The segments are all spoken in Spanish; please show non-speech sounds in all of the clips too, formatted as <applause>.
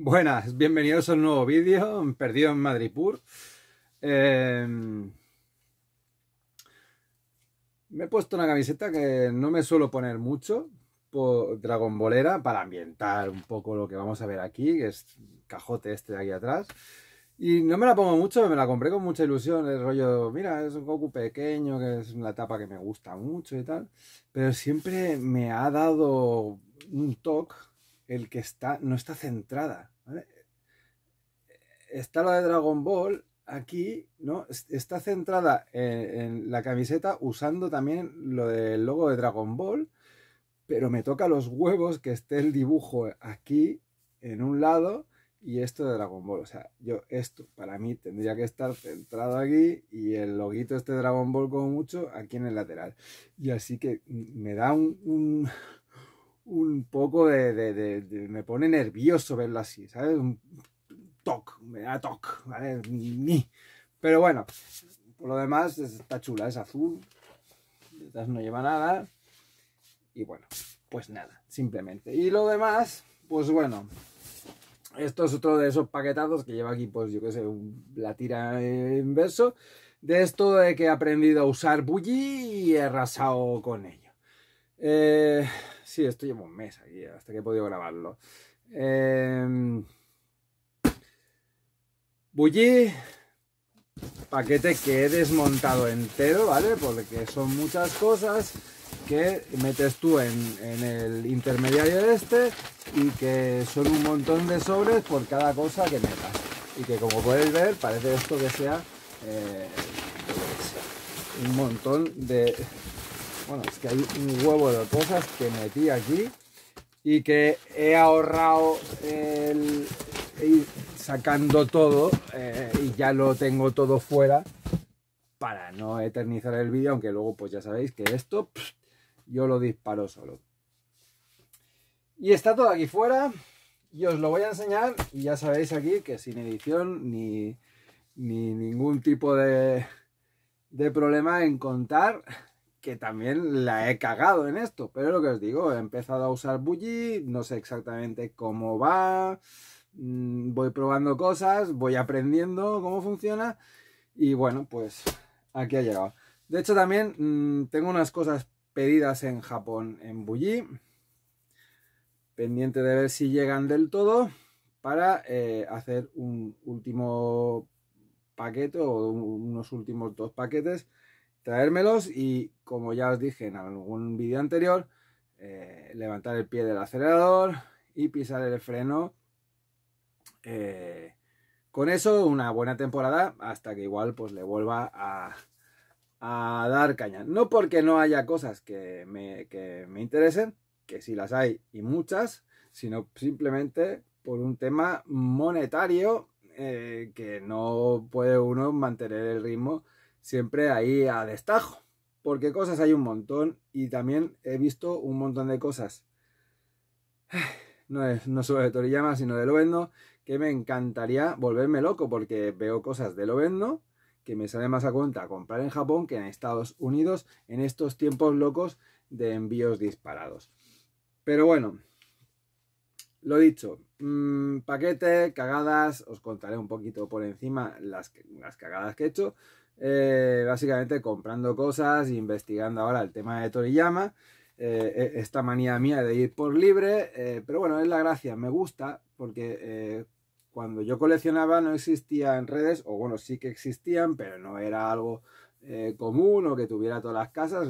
Buenas, bienvenidos a un nuevo vídeo, perdido en Madripur. Em, me he puesto una camiseta que no me suelo poner mucho, por Dragon Bolera, para ambientar un poco lo que vamos a ver aquí, que es cajote este de aquí atrás. Y no me la pongo mucho, me la compré con mucha ilusión, el rollo, mira, es un Goku pequeño, que es una tapa que me gusta mucho y tal, pero siempre me ha dado un toque el que está, no está centrada. Está la de Dragon Ball aquí, ¿no? Está centrada en, la camiseta usando también lo del logo de Dragon Ball, pero me toca los huevos que esté el dibujo aquí en un lado y esto de Dragon Ball. O sea, yo esto para mí tendría que estar centrado aquí y el loguito este de Dragon Ball como mucho aquí en el lateral. Y así que me da un un poco de, me pone nervioso verlo así, ¿sabes? Un toc, me da toc, ¿vale? Pero bueno, por lo demás está chula, es azul, detrás no lleva nada y bueno, pues nada, simplemente. Y lo demás, pues bueno, esto es otro de esos paquetados que lleva aquí, pues yo qué sé, la tira inverso, de esto de que he aprendido a usar Bully y he arrasado con ello. Eh Sí, esto llevo un mes aquí, hasta que he podido grabarlo. Eh... Em, paquete que he desmontado entero, ¿vale? Porque son muchas cosas que metes tú en, el intermediario de este y que son un montón de sobres por cada cosa que metas. Y que como podéis ver, parece esto que sea eh, un montón de bueno, es que hay un huevo de cosas que metí aquí y que he ahorrado el, ir sacando todo eh, y ya lo tengo todo fuera para no eternizar el vídeo, aunque luego pues ya sabéis que esto yo lo disparo solo. Y está todo aquí fuera y os lo voy a enseñar y ya sabéis aquí que sin edición ni, ningún tipo de, de problema en contar que también la he cagado en esto, pero lo que os digo, he empezado a usar Bully, no sé exactamente cómo va, mm, voy probando cosas, voy aprendiendo cómo funciona y bueno, pues aquí ha llegado. De hecho también mm, tengo unas cosas pedidas en Japón en Bully, pendiente de ver si llegan del todo para eh, hacer un último paquete o unos últimos dos paquetes traérmelos y como ya os dije en algún vídeo anterior, eh, levantar el pie del acelerador y pisar el freno. Eh, con eso una buena temporada hasta que igual pues le vuelva a, dar caña. No porque no haya cosas que me, interesen, que sí las hay y muchas, sino simplemente por un tema monetario eh, que no puede uno mantener el ritmo siempre ahí a destajo, porque cosas hay un montón y también he visto un montón de cosas. <sighs> No, es, no solo de Toriyama, sino de Loveno, que me encantaría volverme loco porque veo cosas de Loveno que me sale más a cuenta comprar en Japón que en Estados Unidos en estos tiempos locos de envíos disparados. Pero bueno, lo dicho, mm, paquete, cagadas, os contaré un poquito por encima las, las cagadas que he hecho, eh, básicamente comprando cosas, investigando ahora el tema de Toriyama, eh, e, esta manía mía de ir por libre, eh, pero bueno, es la gracia, me gusta, porque cuando yo coleccionaba no existían redes, o bueno, sí que existían, pero no era algo común o que tuviera todas las casas.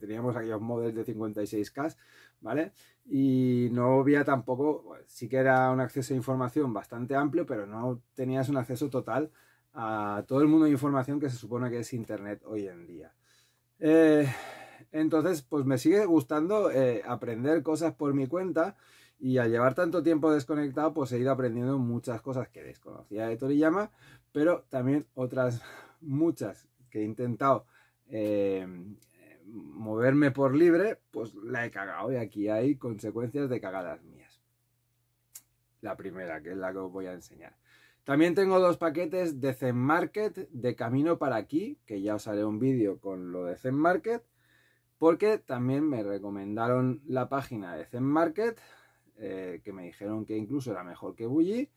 Teníamos aquellos modelos de 56K, ¿vale? Y no había tampoco, pues, sí que era un acceso a información bastante amplio, pero no tenías un acceso total a todo el mundo de información que se supone que es Internet hoy en día. Eh, entonces, pues me sigue gustando eh, aprender cosas por mi cuenta y al llevar tanto tiempo desconectado, pues he ido aprendiendo muchas cosas que desconocía de Toriyama, pero también otras <laughs> muchas que he intentado eh, moverme por libre, pues la he cagado y aquí hay consecuencias de cagadas mías. La primera, que es la que os voy a enseñar. También tengo dos paquetes de Zen Market de camino para aquí, que ya os haré un vídeo con lo de Zen Market, porque también me recomendaron la página de Zen Market, eh, que me dijeron que incluso era mejor que Bully,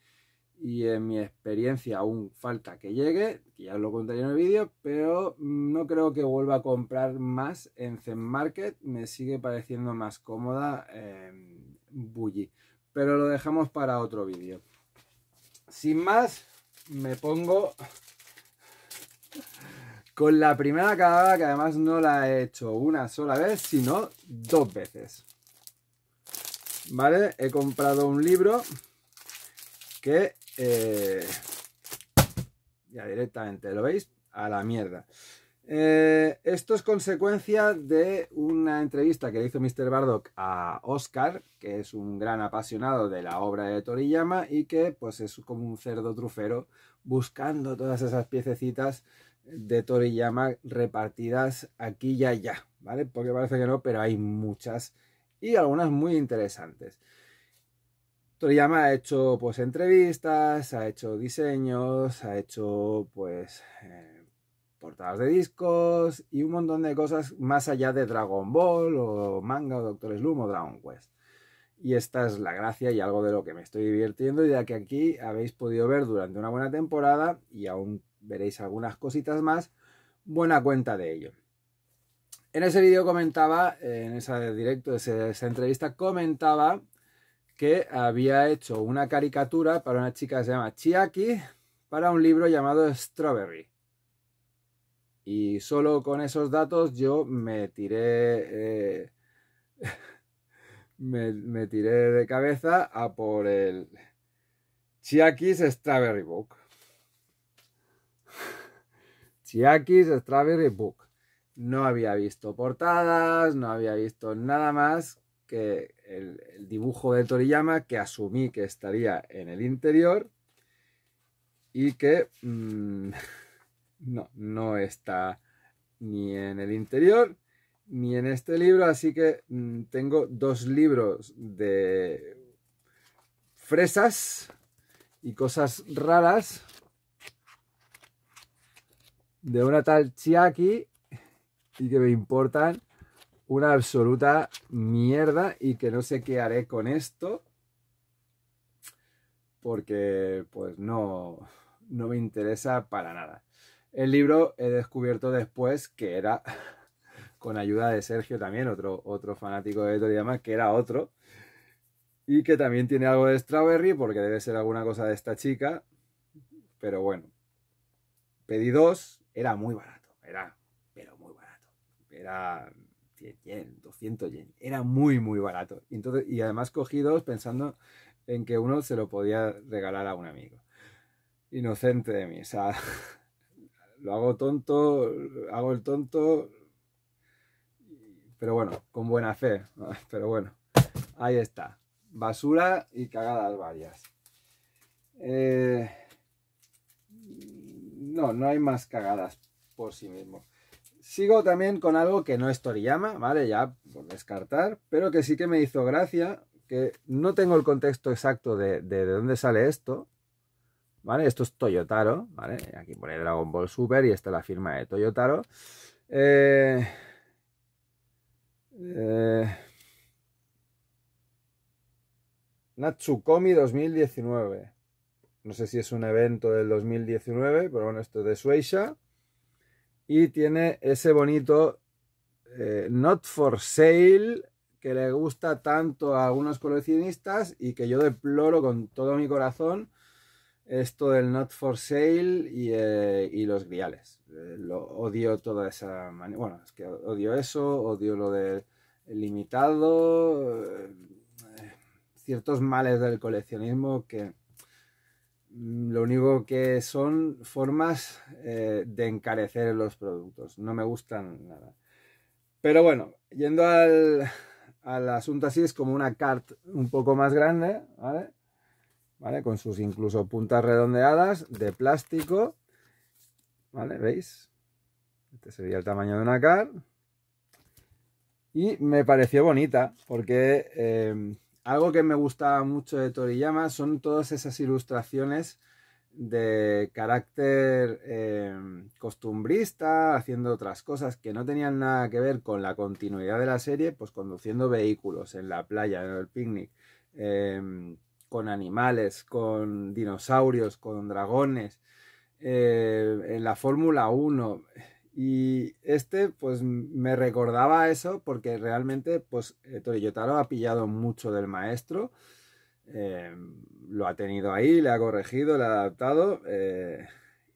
y en mi experiencia aún falta que llegue, que ya os lo contaré en el vídeo, pero no creo que vuelva a comprar más en Zen Market, me sigue pareciendo más cómoda eh, Bully, pero lo dejamos para otro vídeo sin más, me pongo con la primera cagada que además no la he hecho una sola vez, sino dos veces. ¿Vale? He comprado un libro que eh, ya directamente, ¿lo veis? A la mierda. Eh, esto es consecuencia de una entrevista que le hizo Mr. Bardock a Oscar, que es un gran apasionado de la obra de Toriyama y que pues es como un cerdo trufero buscando todas esas piececitas de Toriyama repartidas aquí y allá, ¿vale? Porque parece que no, pero hay muchas y algunas muy interesantes. Toriyama ha hecho pues entrevistas, ha hecho diseños, ha hecho pues eh, portadas de discos y un montón de cosas más allá de Dragon Ball o manga o Doctor Slum o Dragon Quest. Y esta es la gracia y algo de lo que me estoy divirtiendo y que aquí habéis podido ver durante una buena temporada y aún veréis algunas cositas más, buena cuenta de ello. En ese vídeo comentaba, en ese directo, esa entrevista, comentaba que había hecho una caricatura para una chica que se llama Chiaki para un libro llamado Strawberry. Y solo con esos datos yo me tiré, eh, <laughs> me, tiré de cabeza a por el Chiakis Strawberry Book. <laughs> Chiaquis Strawberry Book. No había visto portadas, no había visto nada más que el, dibujo de Toriyama que asumí que estaría en el interior y que... Mm, <laughs> No, no está ni en el interior ni en este libro, así que mm, tengo dos libros de fresas y cosas raras de una tal Chiaki y que me importan una absoluta mierda y que no sé qué haré con esto porque pues no no me interesa para nada. El libro he descubierto después que era, <laughs> con ayuda de Sergio también, otro, otro fanático de demás, que era otro, y que también tiene algo de Strawberry, porque debe ser alguna cosa de esta chica, pero bueno. Pedí dos, era muy barato, era, pero muy barato. Era 100 yen, 200 yen, era muy, muy barato. entonces, y además cogí dos pensando en que uno se lo podía regalar a un amigo. Inocente de mí, o sea, <laughs> lo hago tonto, hago el tonto, pero bueno, con buena fe, <laughs> pero bueno, ahí está, basura y cagadas varias. Eh, no, no hay más cagadas por sí mismo. Sigo también con algo que no es Toriyama, ¿vale? Ya por descartar, pero que sí que me hizo gracia, que no tengo el contexto exacto de, de dónde sale esto, ¿vale? Esto es Toyotaro, ¿vale? Aquí pone Dragon Ball Super y esta es la firma de Toyotaro. Eh, eh, Natsukomi 2019. No sé si es un evento del 2019, pero bueno, esto es de Sueisha. Y tiene ese bonito eh, Not for Sale que le gusta tanto a algunos coleccionistas y que yo deploro con todo mi corazón esto del Not for Sale y, eh, los griales. Eh, lo odio toda esa manera. Bueno, es que odio eso, odio lo del limitado, eh, ciertos males del coleccionismo que mm, lo único que son formas de encarecer los productos. No me gustan nada. Pero bueno, yendo al, al asunto así, es como una cart un poco más grande, ¿vale? Con sus incluso puntas redondeadas de plástico, ¿vale? ¿Veis? Este sería el tamaño de una car. Y me pareció bonita, porque eh, algo que me gustaba mucho de Toriyama son todas esas ilustraciones de carácter eh, costumbrista, haciendo otras cosas que no tenían nada que ver con la continuidad de la serie, pues conduciendo vehículos en la playa, en el picnic, eh, con animales, con dinosaurios, con dragones, eh, en la Fórmula 1. Y este, pues me recordaba eso porque realmente, pues eh, Toriyotaro ha pillado mucho del maestro. Eh, lo ha tenido ahí, le ha corregido, le ha adaptado.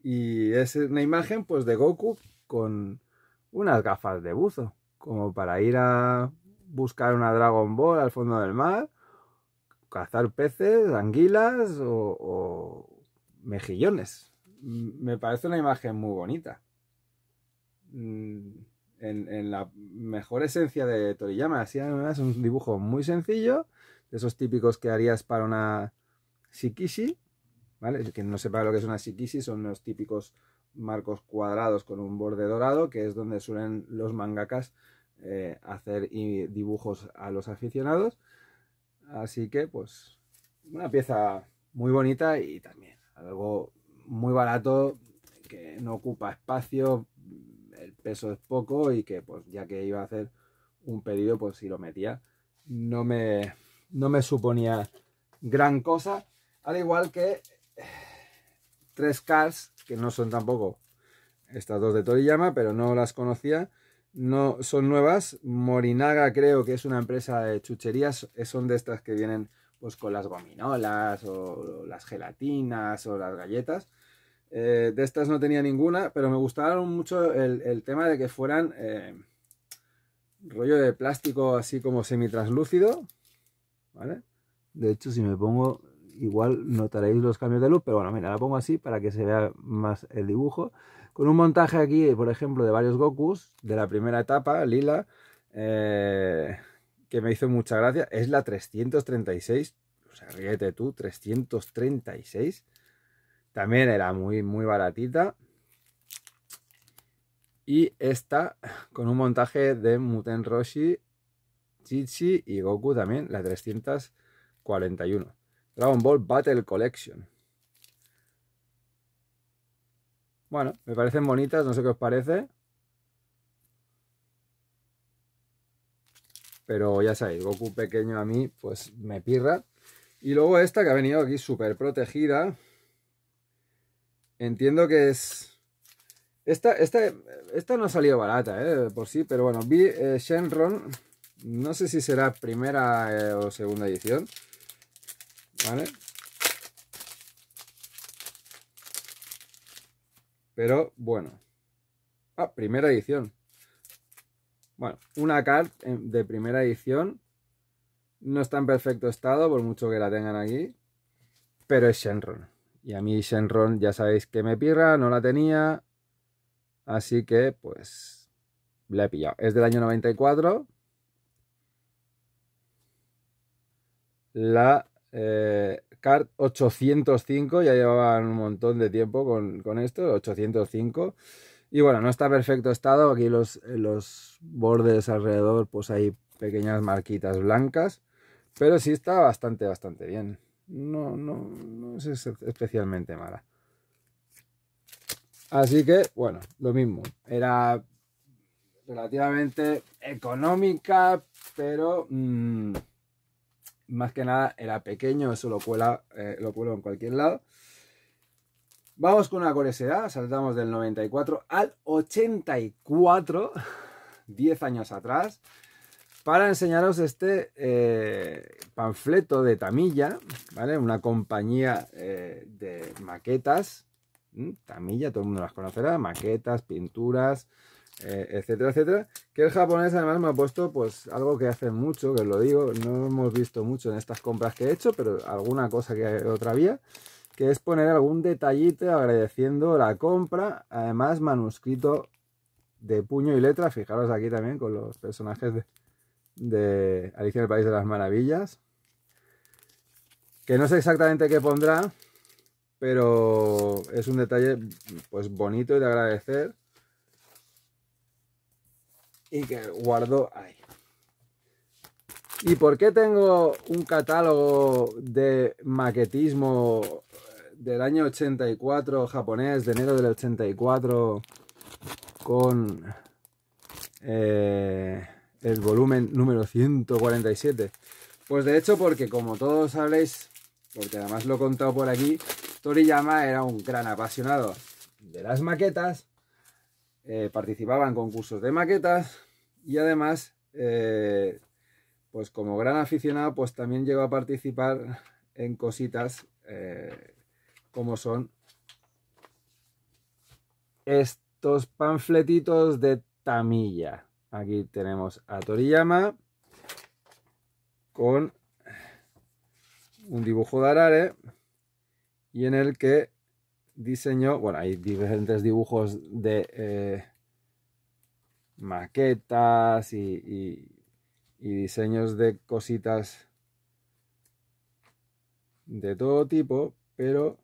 y es una imagen, pues, de Goku con unas gafas de buzo, como para ir a buscar una Dragon Ball al fondo del mar cazar peces, anguilas o, mejillones. Me parece una imagen muy bonita. Mm, en, la mejor esencia de Toriyama. Así es un dibujo muy sencillo, de esos típicos que harías para una shikishi. ¿vale? Que no sepa lo que es una shikishi, son los típicos marcos cuadrados con un borde dorado, que es donde suelen los mangakas eh, hacer dibujos a los aficionados. Así que, pues, una pieza muy bonita y también algo muy barato que no ocupa espacio, el peso es poco y que, pues, ya que iba a hacer un pedido, pues, si lo metía, no me, no me suponía gran cosa. Al igual que eh, tres cars, que no son tampoco estas dos de Toriyama, pero no las conocía no son nuevas. Morinaga creo que es una empresa de chucherías, eh, son de estas que vienen pues con las gominolas o las gelatinas o las galletas. Eh, de estas no tenía ninguna, pero me gustaron mucho el, tema de que fueran eh, rollo de plástico así como translúcido ¿Vale? De hecho, si me pongo igual notaréis los cambios de luz, pero bueno, mira, la pongo así para que se vea más el dibujo. Con un montaje aquí, por ejemplo, de varios Gokus, de la primera etapa, lila, eh, que me hizo mucha gracia, es la 336, o sea, ríete tú, 336. También era muy, muy baratita. Y esta, con un montaje de Muten Roshi, Chichi y Goku también, la 341. Dragon Ball Battle Collection. Bueno, me parecen bonitas, no sé qué os parece. Pero ya sabéis, Goku pequeño a mí, pues me pirra. Y luego esta que ha venido aquí súper protegida. Entiendo que es... Esta, no ha salido barata, ¿eh? Por sí, pero bueno, vi eh, Shenron. No sé si será primera eh, o segunda edición. ¿Vale? Pero bueno. Ah, primera edición. Bueno, una carta eh, de primera edición. No está en perfecto estado, por mucho que la tengan aquí. Pero es Shenron. Y a mí Shenron ya sabéis que me pirra, no la tenía. Así que pues la he pillado. Es del año 94. La eh, CART 805, ya llevaban un montón de tiempo con, esto, 805. Y bueno, no está perfecto estado, aquí los, los bordes alrededor pues hay pequeñas marquitas blancas, pero sí está bastante, bastante bien. No, es especialmente mala. Así que, bueno, lo mismo. Era relativamente económica, pero... Mm, más que nada era pequeño, eso lo, cuela, eh, lo cuelo en cualquier lado. Vamos con una curiosidad, saltamos del 94 al 84, 10 <laughs> años atrás, para enseñaros este eh, panfleto de Tamilla, ¿vale? Una compañía eh, de maquetas. ¿Mm? Tamilla, todo el mundo las conocerá, maquetas, pinturas, eh, etcétera, etcétera. Que el japonés además me ha puesto pues algo que hace mucho, que os lo digo, no hemos visto mucho en estas compras que he hecho, pero alguna cosa que otra vía que es poner algún detallito agradeciendo la compra, además manuscrito de puño y letra, fijaros aquí también con los personajes de, de Alicia en el País de las Maravillas, que no sé exactamente qué pondrá, pero es un detalle pues bonito y de agradecer y que guardo ahí. ¿Y por qué tengo un catálogo de maquetismo del año 84 japonés, de enero del 84, con eh, el volumen número 147? Pues de hecho porque como todos sabéis, porque además lo he contado por aquí, Toriyama era un gran apasionado de las maquetas eh, participaba en concursos de maquetas y además, eh, pues como gran aficionado, pues también llegó a participar en cositas eh, como son estos panfletitos de Tamilla. Aquí tenemos a Toriyama con un dibujo de Arare y en el que diseño bueno, hay diferentes dibujos de eh, maquetas y, y, diseños de cositas de todo tipo, pero...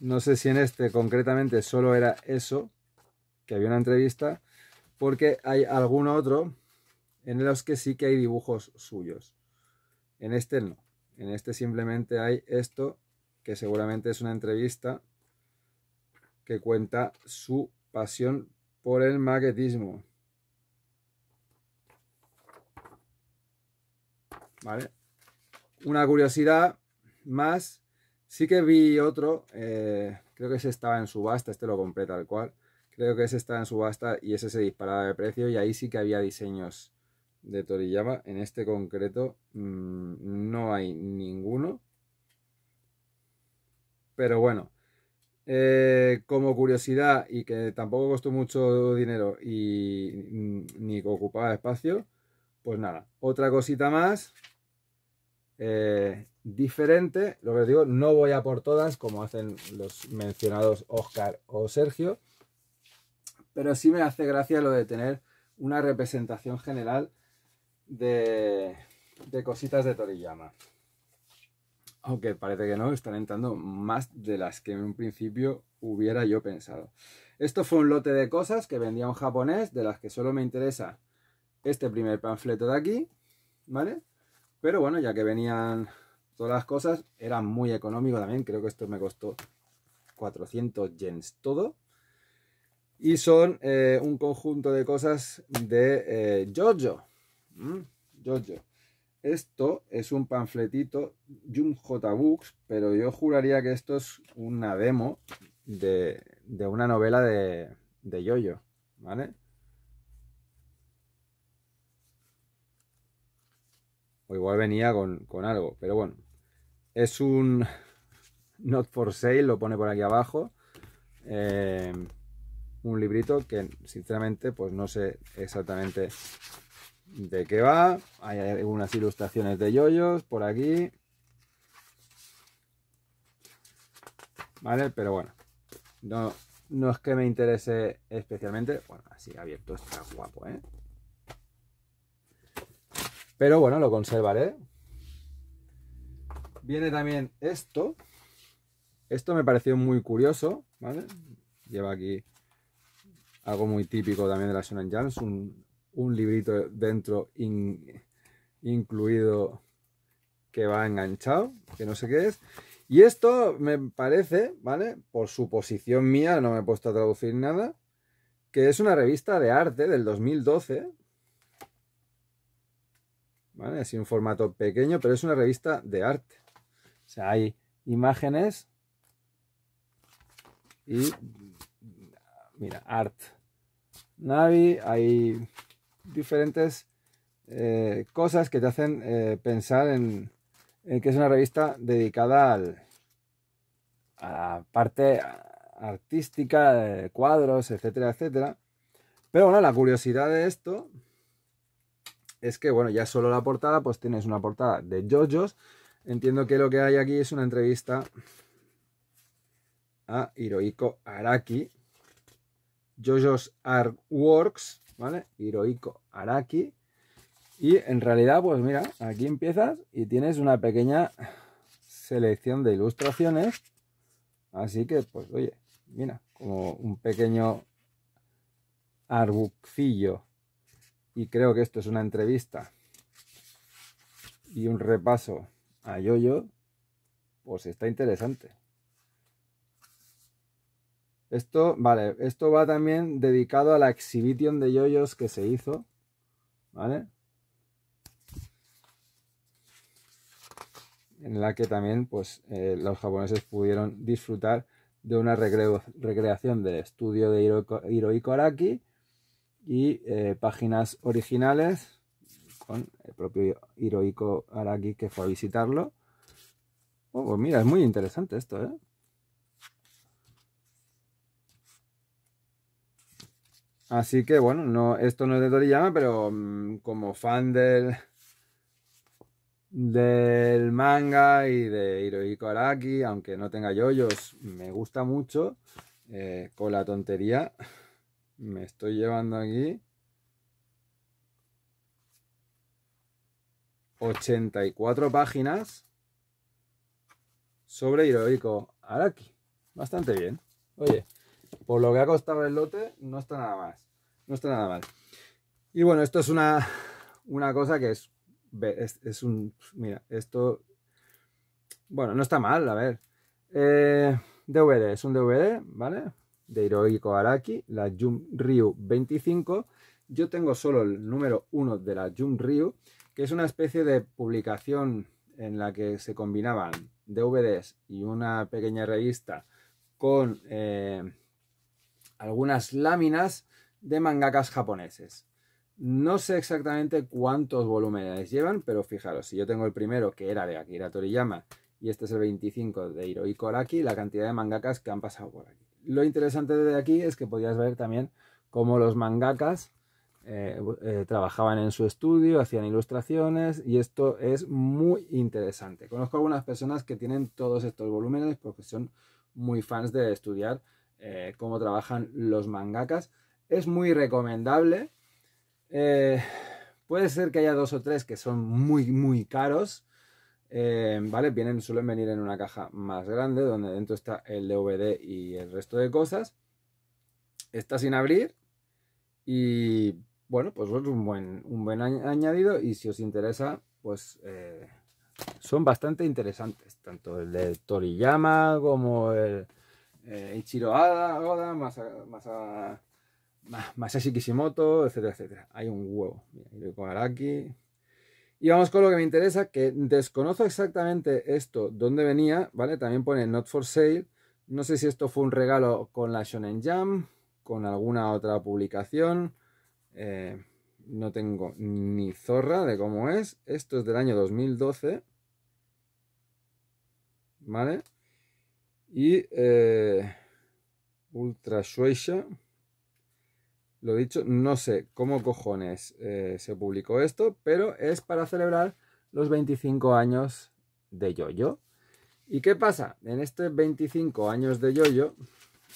No sé si en este concretamente solo era eso, que había una entrevista, porque hay algún otro en los que sí que hay dibujos suyos. En este no. En este simplemente hay esto, que seguramente es una entrevista que cuenta su pasión por el maquetismo. ¿Vale? Una curiosidad más, sí que vi otro, eh, creo que ese estaba en subasta, este lo compré tal cual, creo que ese estaba en subasta y ese se disparaba de precio y ahí sí que había diseños de Toriyama, en este concreto mm, no hay ninguno. Pero bueno, eh, como curiosidad y que tampoco costó mucho dinero y mm, ni ocupaba espacio, pues nada, otra cosita más eh, diferente. Lo que os digo, no voy a por todas como hacen los mencionados Oscar o Sergio, pero sí me hace gracia lo de tener una representación general de, cositas de Toriyama. Aunque parece que no, están entrando más de las que en un principio hubiera yo pensado. Esto fue un lote de cosas que vendía un japonés, de las que solo me interesa este primer panfleto de aquí, ¿vale? Pero bueno, ya que venían todas las cosas, era muy económico también, creo que esto me costó 400 yens todo. Y son eh, un conjunto de cosas de eh, Jojo, yo mm, Esto es un panfletito Jum J. Books, pero yo juraría que esto es una demo de, una novela de, de Yoyo, ¿vale? O igual venía con, algo, pero bueno. Es un <laughs> Not for Sale, lo pone por aquí abajo. Eh, un librito que sinceramente pues no sé exactamente de qué va. Hay algunas ilustraciones de yoyos por aquí. ¿Vale? Pero bueno, no, no es que me interese especialmente. Bueno, así abierto está guapo, ¿eh? Pero bueno, lo conservaré. Viene también esto. Esto me pareció muy curioso, ¿vale? Lleva aquí algo muy típico también de la Shonen Jams, un, un librito dentro incluido que va enganchado, que no sé qué es. Y esto me parece, ¿vale? Por suposición mía, no me he puesto a traducir nada, que es una revista de arte del 2012. ¿Vale? Así un formato pequeño, pero es una revista de arte. O sea, hay imágenes y... Mira, art. Navi, hay diferentes eh, cosas que te hacen eh, pensar en, que es una revista dedicada al, a la parte artística, cuadros, etcétera, etcétera. Pero bueno, la curiosidad de esto es que, bueno, ya solo la portada, pues tienes una portada de JoJo's. Entiendo que lo que hay aquí es una entrevista a Hirohiko Araki, Jojo's Artworks, ¿vale? Hirohiko Araki. Y en realidad, pues mira, aquí empiezas y tienes una pequeña selección de ilustraciones. Así que, pues oye, mira, como un pequeño arbucillo. Y creo que esto es una entrevista y un repaso a Jojo, pues está interesante. Esto, vale, esto va también dedicado a la exhibición de yoyos que se hizo, ¿vale? En la que también, pues, eh, los japoneses pudieron disfrutar de una recreación del estudio de Hiroiko Araki y eh, páginas originales con el propio Hirohiko Araki que fue a visitarlo. Oh, pues mira, es muy interesante esto, ¿eh? Así que bueno, no, esto no es de Toriyama, pero mm, como fan del, del manga y de Hirohiko Araki, aunque no tenga yoyos, me gusta mucho. Eh, con la tontería me estoy llevando aquí 84 páginas sobre Hirohiko Araki. Bastante bien. Oye, por lo que ha costado el lote, no está nada más. No está nada mal. Y bueno, esto es una, cosa que es, es, un... Mira, esto... Bueno, no está mal, a ver. DVD, eh, es un DVD, ¿vale? De Hiroiko Araki, la Jump Ryu 25. Yo tengo solo el número 1 de la Jump Ryu, que es una especie de publicación en la que se combinaban DVDs y una pequeña revista con eh, algunas láminas de mangakas japoneses. No sé exactamente cuántos volúmenes llevan, pero fijaros, si yo tengo el primero, que era de Akira Toriyama, y este es el 25 de Hirohiko Araki, la cantidad de mangakas que han pasado por aquí. Lo interesante de aquí es que podías ver también cómo los mangakas eh, eh, trabajaban en su estudio, hacían ilustraciones y esto es muy interesante. Conozco algunas personas que tienen todos estos volúmenes porque son muy fans de estudiar eh, cómo trabajan los mangakas es muy recomendable. Eh, puede ser que haya dos o tres que son muy, muy caros. Eh, ¿Vale? Vienen, suelen venir en una caja más grande donde dentro está el DVD y el resto de cosas. Está sin abrir y bueno, pues es un buen, un buen añadido y si os interesa, pues eh, son bastante interesantes, tanto el de Toriyama como el, eh, Ichiro Oda, Masashi Kishimoto, etcétera, etcétera. Hay un huevo. Y vamos con lo que me interesa, que desconozco exactamente esto, dónde venía, ¿vale? También pone Not for Sale. No sé si esto fue un regalo con la Shonen Jam, con alguna otra publicación. Eh, no tengo ni zorra de cómo es. Esto es del año 2012. ¿Vale? Y eh, Ultra Shueisha. Lo dicho, no sé cómo cojones eh, se publicó esto, pero es para celebrar los 25 años de Yoyo. ¿Y qué pasa? En estos 25 años de Yoyo,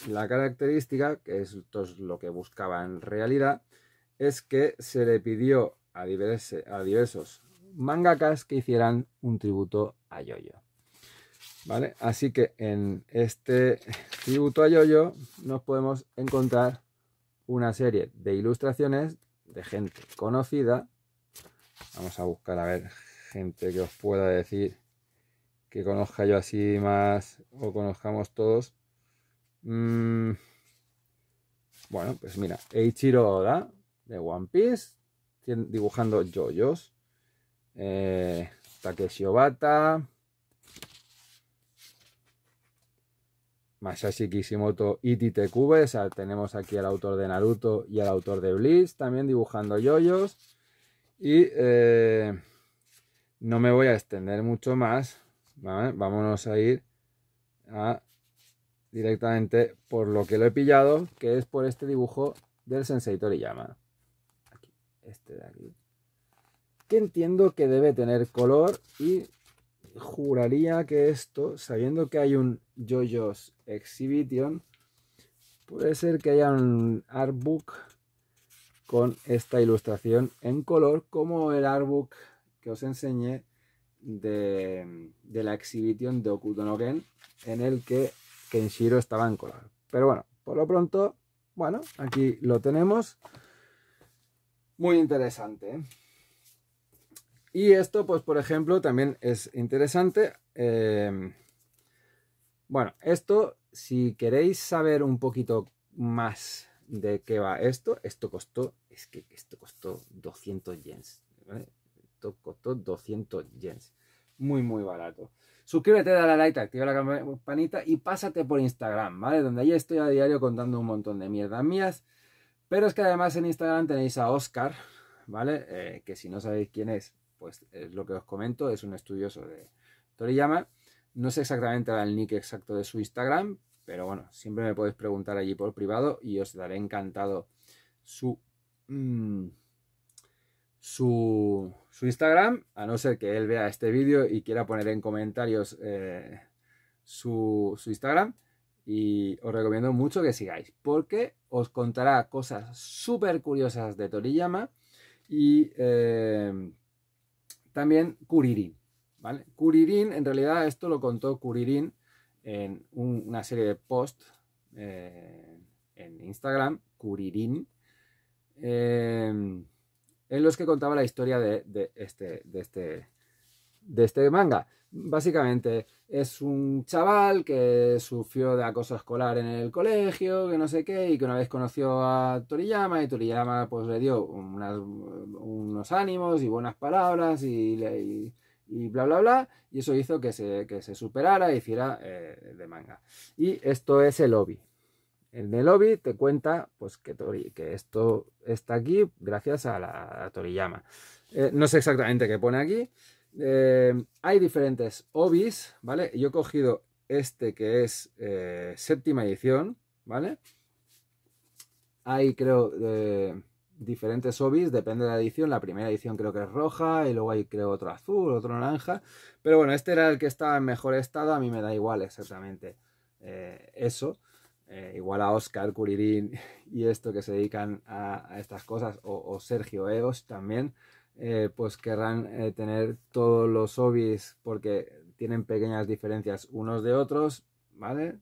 la característica, que esto es lo que buscaba en realidad, es que se le pidió a, diversos mangakas que hicieran un tributo a Yoyo. ¿Vale? Así que en este tributo a Yoyo nos podemos encontrar una serie de ilustraciones de gente conocida. Vamos a buscar a ver gente que os pueda decir que conozca yo así más o conozcamos todos. Mm. Bueno, pues mira, eichiro Oda de One Piece, dibujando yoyos. Eh, Takeshi Obata, Masashi Kishimoto y tenemos aquí al autor de Naruto y al autor de Bliss, también dibujando yoyos. Y eh, no me voy a extender mucho más, vámonos a ir directamente por lo que lo he pillado, que es por este dibujo del Sensei Toriyama. Aquí, este de aquí. Que entiendo que debe tener color y juraría que esto, sabiendo que hay un JoJo's Exhibition, puede ser que haya un artbook con esta ilustración en color, como el artbook que os enseñé de, la exhibición de Okutonogen en el que Kenshiro estaba en color. Pero bueno, por lo pronto, bueno, aquí lo tenemos. Muy interesante. ¿eh? Y esto, pues, por ejemplo, también es interesante. Eh, bueno, esto, si queréis saber un poquito más de qué va esto, esto costó, es que esto costó 200 yens, ¿vale? Esto costó 200 yens, muy muy barato. Suscríbete, dale a like, activa la campanita y pásate por Instagram, ¿vale? Donde ahí estoy a diario contando un montón de mierdas mías. Pero es que además en Instagram tenéis a Oscar, ¿vale? Eh, que si no sabéis quién es, pues es eh, lo que os comento, es un estudioso de Toriyama no sé exactamente el nick exacto de su Instagram, pero bueno, siempre me podéis preguntar allí por privado y os daré encantado su, mm, su, Instagram, a no ser que él vea este vídeo y quiera poner en comentarios eh, su, Instagram. Y os recomiendo mucho que sigáis, porque os contará cosas súper curiosas de Toriyama y eh, también Kuririn. ¿vale? en realidad esto lo contó Kuririn en una serie de posts eh, en Instagram, Kuririn eh, en los que contaba la historia de, este, este, este, manga. Básicamente es un chaval que sufrió de acoso escolar en el colegio, que no sé qué, y que una vez conoció a Toriyama, y Toriyama pues le dio unos ánimos y buenas palabras y, le, y bla, bla, bla. Y eso hizo que se, superara y hiciera eh, de manga. Y esto es el Obi. En el Obi te cuenta pues, que, que esto está aquí gracias a la Toriyama. Eh, no sé exactamente qué pone aquí. Eh, hay diferentes obis, ¿vale? Yo he cogido este que es séptima edición, ¿vale? Hay, creo, diferentes obis, depende de la edición. La primera edición creo que es roja y luego hay creo otro azul, otro naranja. Pero bueno, este era el que estaba en mejor estado, a mí me da igual exactamente eh, eso. Eh, igual a Oscar Curirín <laughs> y esto que se dedican a, estas cosas, o, Sergio Egos también, eh, pues querrán tener todos los obis porque tienen pequeñas diferencias unos de otros, ¿vale?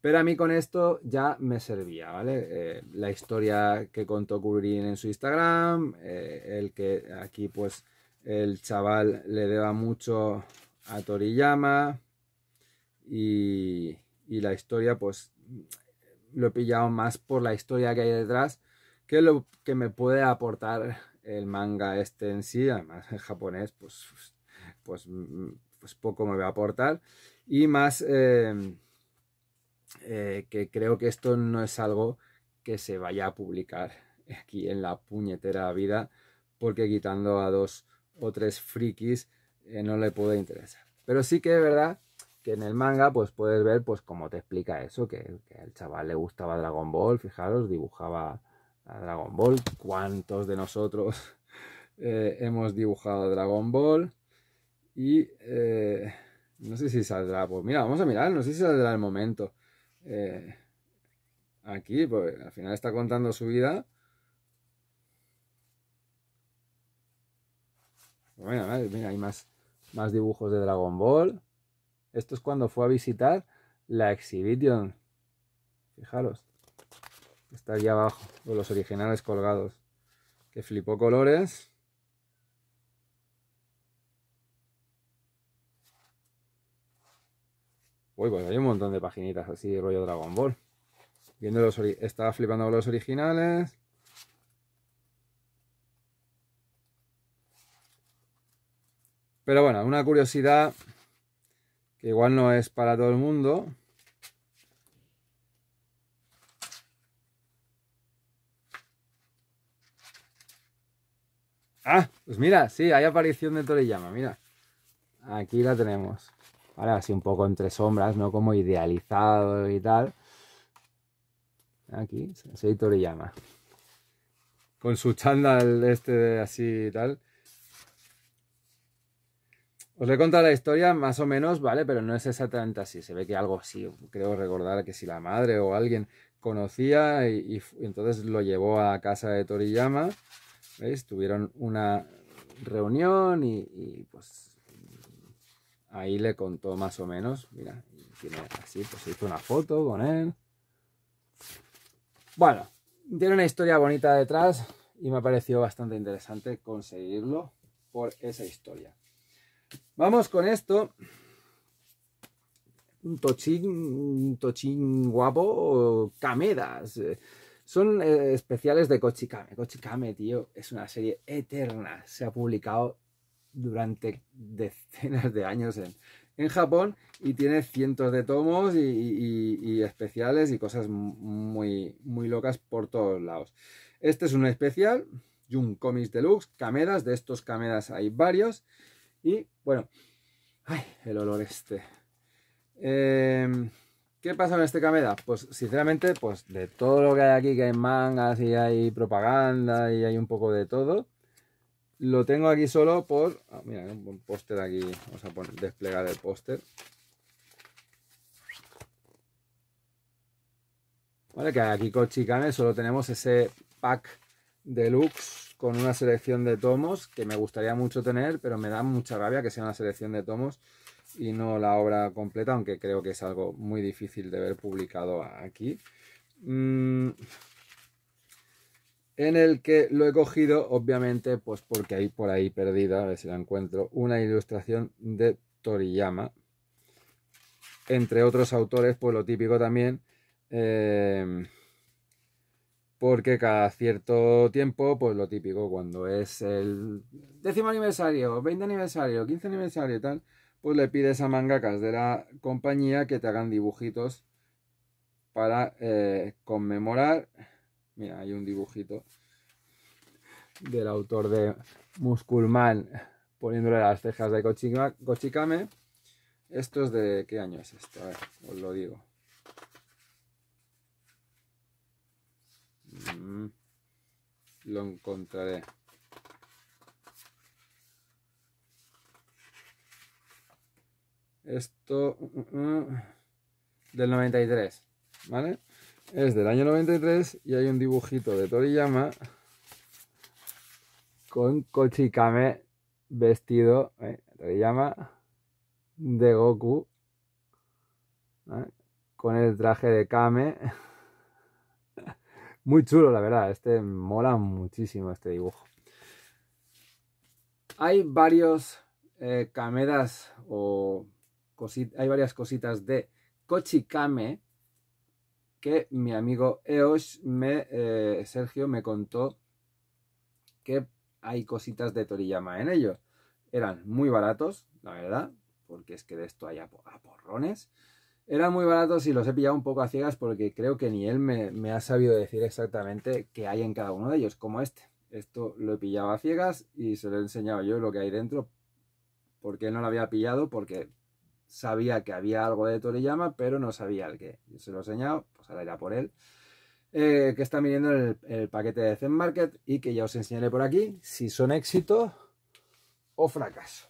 Pero a mí con esto ya me servía, ¿vale? Eh, la historia que contó Kurin en su Instagram, eh, el que aquí pues el chaval le deba mucho a Toriyama y, la historia pues lo he pillado más por la historia que hay detrás que lo que me puede aportar el manga este en sí, además en japonés pues, pues, pues poco me va a aportar y más... Eh, eh, que creo que esto no es algo que se vaya a publicar <laughs> aquí en la puñetera vida, porque quitando a dos o tres frikis eh, no le puede interesar. Pero sí que es verdad que en el manga pues puedes ver pues cómo te explica eso, que, al chaval le gustaba Dragon Ball, fijaros, dibujaba a Dragon Ball, cuántos de nosotros <laughs> eh, hemos dibujado Dragon Ball y no sé si saldrá, pues mira, vamos a mirar, no sé si saldrá el momento eh, aquí, pues al final está contando su vida. Pues bueno, mira, hay más, más dibujos de Dragon Ball. Esto es cuando fue a visitar la Exhibition. Fijaros. Está ahí abajo, con los originales colgados. Que flipó colores. Uy, pues hay un montón de paginitas así, de rollo Dragon Ball. Viendo los estaba flipando los originales. Pero bueno, una curiosidad que igual no es para todo el mundo. Ah, pues mira, sí, hay aparición de Toriyama, mira. Aquí la tenemos. ¿vale? Así un poco entre sombras, ¿no? Como idealizado y tal. Aquí, soy Toriyama. Con su chándal este así y tal. Os he contado la historia más o menos, ¿vale? Pero no es exactamente así. Se ve que algo así, creo recordar que si la madre o alguien conocía y, entonces lo llevó a casa de Toriyama. ¿Veis? Tuvieron una reunión y pues Ahí le contó más o menos. Mira, así, pues, se hizo una foto con él. Bueno, tiene una historia bonita detrás y me ha parecido bastante interesante conseguirlo por esa historia. Vamos con esto. Un tochín, un tochín guapo, Camedas. Son eh, especiales de Kochikame. Kochikame, tío, es una serie eterna. Se ha publicado durante decenas de años en, Japón y tiene cientos de tomos y, especiales y cosas muy, muy locas por todos lados. Este es un especial, Jun Comics Deluxe, Cameras, de estos camedas hay varios. Y bueno, ay, el olor este. Em, ¿Qué pasa con este Cameda? Pues sinceramente, pues de todo lo que hay aquí, que hay mangas y hay propaganda y hay un poco de todo, lo tengo aquí solo por... Ah, mira, hay un póster aquí. Vamos a poner, desplegar el póster. Vale, que aquí con Chicane solo tenemos ese pack de deluxe con una selección de tomos que me gustaría mucho tener, pero me da mucha rabia que sea una selección de tomos y no la obra completa, aunque creo que es algo muy difícil de ver publicado aquí. Mmm en el que lo he cogido, obviamente, pues porque hay por ahí perdida, a ver si la encuentro, una ilustración de Toriyama. Entre otros autores, pues lo típico también, em, porque cada cierto tiempo, pues lo típico, cuando es el décimo aniversario, 20 aniversario, 15 aniversario y tal, pues le pides a mangakas de la compañía que te hagan dibujitos para eh, conmemorar Mira, hay un dibujito del autor de Musculman poniéndole las cejas de Kochikame. ¿Esto es de qué año es esto? A ver, os lo digo. Mm, lo encontraré. Esto mm, mm, del 93, ¿vale? es del año 93 y hay un dibujito de Toriyama con Kochikame vestido, eh, Toriyama, de Goku, ¿eh? con el traje de Kame. <laughs> Muy chulo, la verdad. Este mola muchísimo este dibujo. Hay varios cameras eh, o hay varias cositas de Kochikame que mi amigo Eos, me, eh, Sergio, me contó que hay cositas de Toriyama en ellos. Eran muy baratos, la verdad, porque es que de esto hay a, porrones. Eran muy baratos y los he pillado un poco a ciegas porque creo que ni él me, ha sabido decir exactamente qué hay en cada uno de ellos, como este. Esto lo he pillado a ciegas y se lo he enseñado yo lo que hay dentro. Porque no lo había pillado, porque sabía que había algo de Toriyama, pero no sabía el qué. Yo se lo he enseñado, pues ahora irá por él. Eh, que está midiendo el, paquete de Zen Market y que ya os enseñaré por aquí si son éxito o fracaso.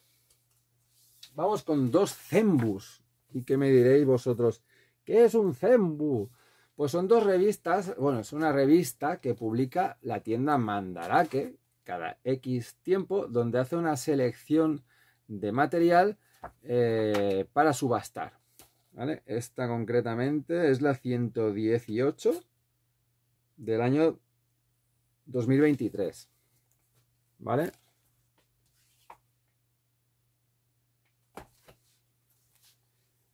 Vamos con dos Zenbus. ¿Y qué me diréis vosotros? ¿Qué es un Zenbu? Pues son dos revistas, bueno, es una revista que publica la tienda Mandarake cada X tiempo, donde hace una selección de material eh, para subastar. ¿vale? Esta concretamente es la 118 del año 2023. ¿Vale?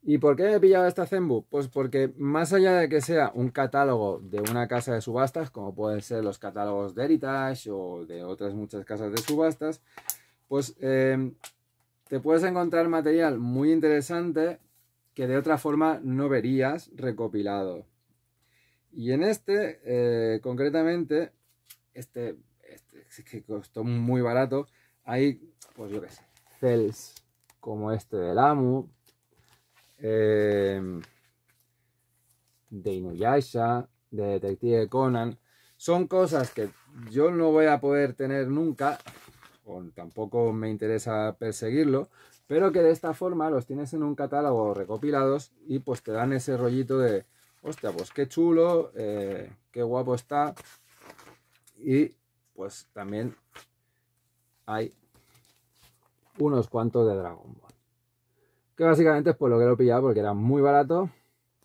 ¿Y por qué he pillado esta Zenbu? Pues porque más allá de que sea un catálogo de una casa de subastas, como pueden ser los catálogos de Heritage o de otras muchas casas de subastas, pues eh, te puedes encontrar material muy interesante que de otra forma no verías recopilado. Y en este, eh, concretamente, este, este, este, que costó muy barato, hay, pues yo qué sé, cells como este del AMU, em, de Inuyasha, de Detective Conan, son cosas que yo no voy a poder tener nunca o tampoco me interesa perseguirlo, pero que de esta forma los tienes en un catálogo recopilados y pues te dan ese rollito de, hostia, pues qué chulo, eh, qué guapo está. Y pues también hay unos cuantos de Dragon Ball. Que básicamente es por lo que lo he pillado porque era muy barato,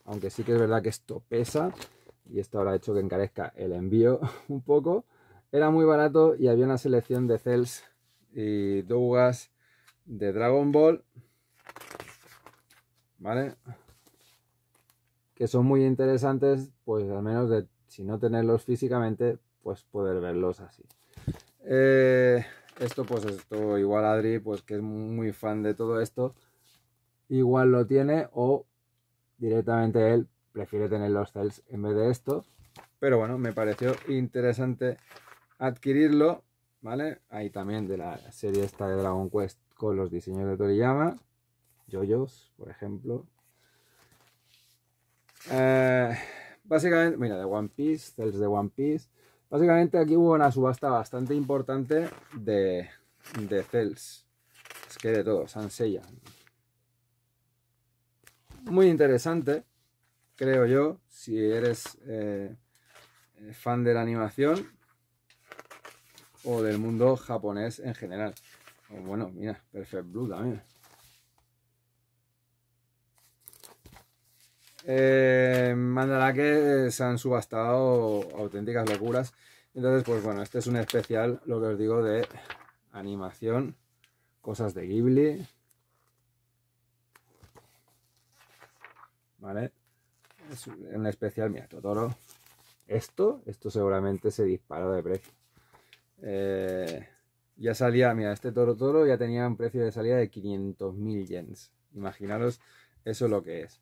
aunque sí que es verdad que esto pesa y esto ha hecho que encarezca el envío <laughs> un poco. Era muy barato y había una selección de Cells y eh, Dougas de Dragon Ball. ¿Vale? Que son muy interesantes, pues al menos de, si no tenerlos físicamente, pues poder verlos así. Eh, esto, pues esto, igual Adri, pues que es muy fan de todo esto, igual lo tiene o directamente él prefiere tener los cells en vez de esto. Pero bueno, me pareció interesante adquirirlo ¿vale? Ahí también de la serie esta de Dragon Quest con los diseños de Toriyama, Joyos, por ejemplo. Eh, básicamente, mira, de One Piece, Cells de One Piece. Básicamente aquí hubo una subasta bastante importante de, de Cells. Es que de todo, Sansella. Muy interesante, creo yo, si eres eh, fan de la animación o del mundo japonés en general. Eh, bueno, mira, Perfect Blue también. Eh, mandará que eh, se han subastado auténticas locuras. Entonces, pues bueno, este es un especial, lo que os digo, de animación, cosas de Ghibli. ¿Vale? Es un especial, mira, Totoro. Esto, esto seguramente se dispara de precio. Eh, ya salía, mira, este toro toro ya tenía un precio de salida de 500.000 yens. Imaginaros eso lo que es.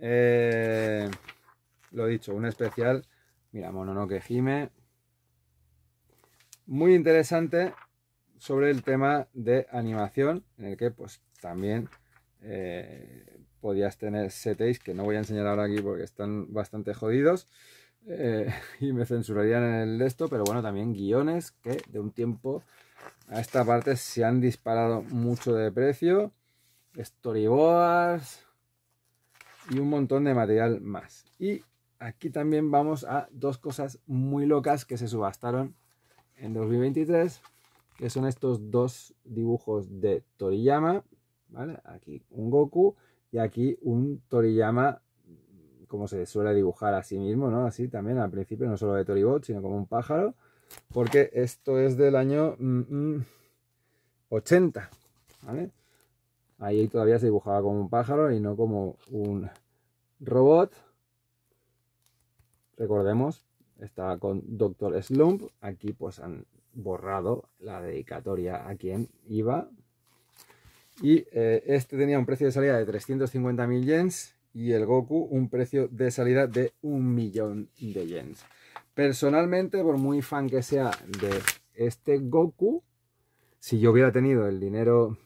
Eh, lo dicho, un especial. Mira, Mononoke gime Muy interesante sobre el tema de animación, en el que pues también eh, podías tener setéis, que no voy a enseñar ahora aquí porque están bastante jodidos. Eh, <laughs> y me censurarían el esto, pero bueno, también guiones que de un tiempo a esta parte se han disparado mucho de precio, storyboards y un montón de material más. Y aquí también vamos a dos cosas muy locas que se subastaron en 2023, que son estos dos dibujos de Toriyama, ¿vale? Aquí un Goku y aquí un Toriyama como se suele dibujar a sí mismo, ¿no? Así también al principio, no solo de Toribot, sino como un pájaro, porque esto es del año 80, mm, mm, ¿vale? Ahí todavía se dibujaba como un pájaro y no como un robot. Recordemos, estaba con Dr. Slump. Aquí pues han borrado la dedicatoria a quien iba. Y eh, este tenía un precio de salida de 350.000 yens y el Goku un precio de salida de un millón de yens. Personalmente, por muy fan que sea de este Goku, si yo hubiera tenido el dinero,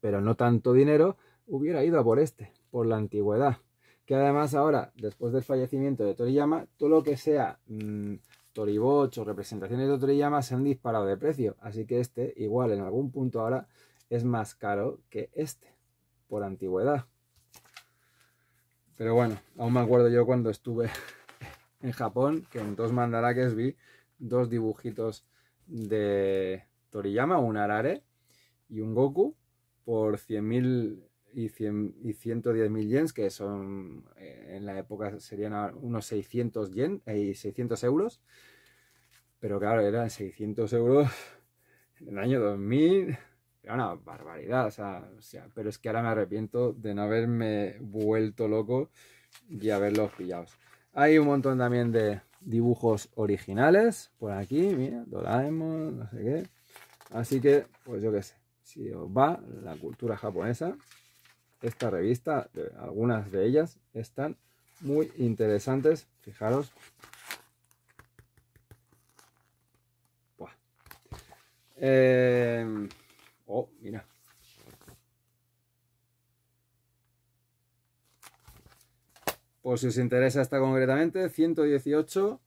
pero no tanto dinero, hubiera ido a por este, por la antigüedad. Que además ahora, después del fallecimiento de Toriyama, todo lo que sea mmm, o representaciones de Toriyama se han disparado de precio. Así que este, igual en algún punto ahora, es más caro que este, por antigüedad. Pero bueno, aún me acuerdo yo cuando estuve <laughs> en Japón, que en dos mandaraques vi dos dibujitos de Toriyama, un Arare y un Goku, por 100.000 y, 110.000 yens, que son eh, en la época serían unos 600, 600 eh, euros. Pero claro, eran 600 euros en el año 2000, era una barbaridad, o sea, pero es que ahora me arrepiento de no haberme vuelto loco y haberlos pillado. Hay un montón también de dibujos originales por aquí, mira, Doraemon, no sé qué. Así que, pues yo qué sé, si os va la cultura japonesa, esta revista, algunas de ellas están muy interesantes. Fijaros. Eh, Oh, mira. Por si os interesa esta concretamente, 118,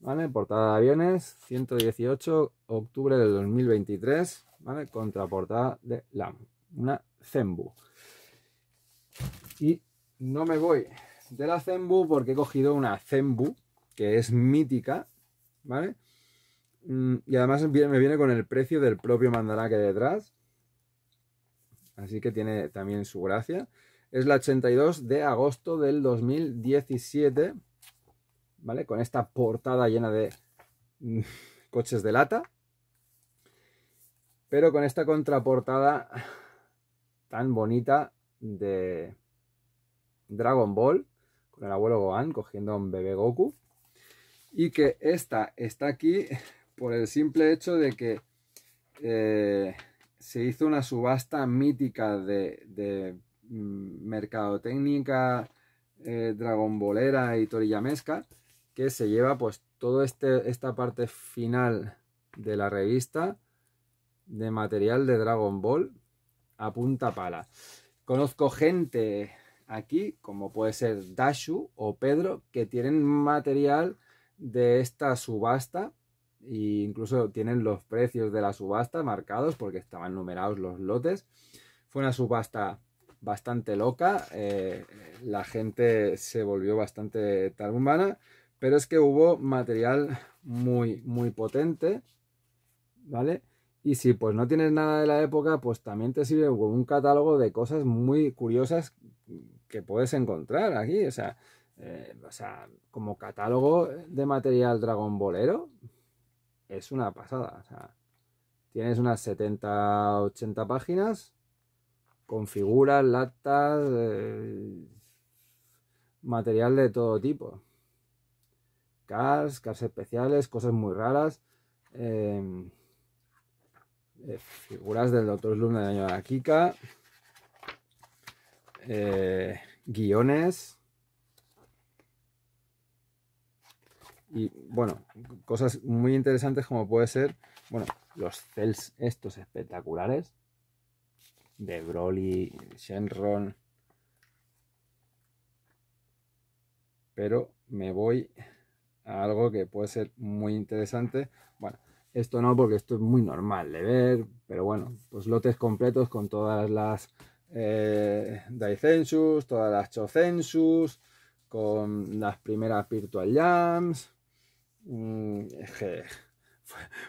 ¿vale? Portada de aviones, 118, octubre del 2023, ¿vale? Contraportada de LAM, una Zenbu. Y no me voy de la Zenbu porque he cogido una Zenbu, que es mítica, ¿vale? Mm, y además me viene con el precio del propio mandalaque que detrás. Así que tiene también su gracia. Es la 82 de agosto del 2017. ¿Vale? Con esta portada llena de mm, <laughs> coches de lata. Pero con esta contraportada tan bonita de Dragon Ball. Con el abuelo Gohan cogiendo a un bebé Goku. Y que esta está aquí por el simple hecho de que eh, se hizo una subasta mítica de, de mm, mercadotecnica eh, dragonbolera y mesca que se lleva pues toda este, esta parte final de la revista de material de Dragon Ball a punta pala. Conozco gente aquí, como puede ser Dashu o Pedro, que tienen material de esta subasta y incluso tienen los precios de la subasta marcados porque estaban numerados los lotes. Fue una subasta bastante loca, eh, la gente se volvió bastante humana pero es que hubo material muy, muy potente, ¿vale? Y si pues no tienes nada de la época, pues también te sirve un catálogo de cosas muy curiosas que puedes encontrar aquí, o sea, eh, como catálogo de material dragón Bolero, es una pasada. tienes unas 70, 80 páginas con figuras, latas, eh, material de todo tipo. Cars, cars especiales, cosas muy raras. Em, eh, figuras del Doctor luna de año de la Kika. Eh, guiones Y bueno, cosas muy interesantes como puede ser, bueno, los Cells estos espectaculares de Broly, Shenron. Pero me voy a algo que puede ser muy interesante. Bueno, esto no porque esto es muy normal de ver, pero bueno, pues lotes completos con todas las eh, todas las Chocensus, con las primeras Virtual Jams, Mm,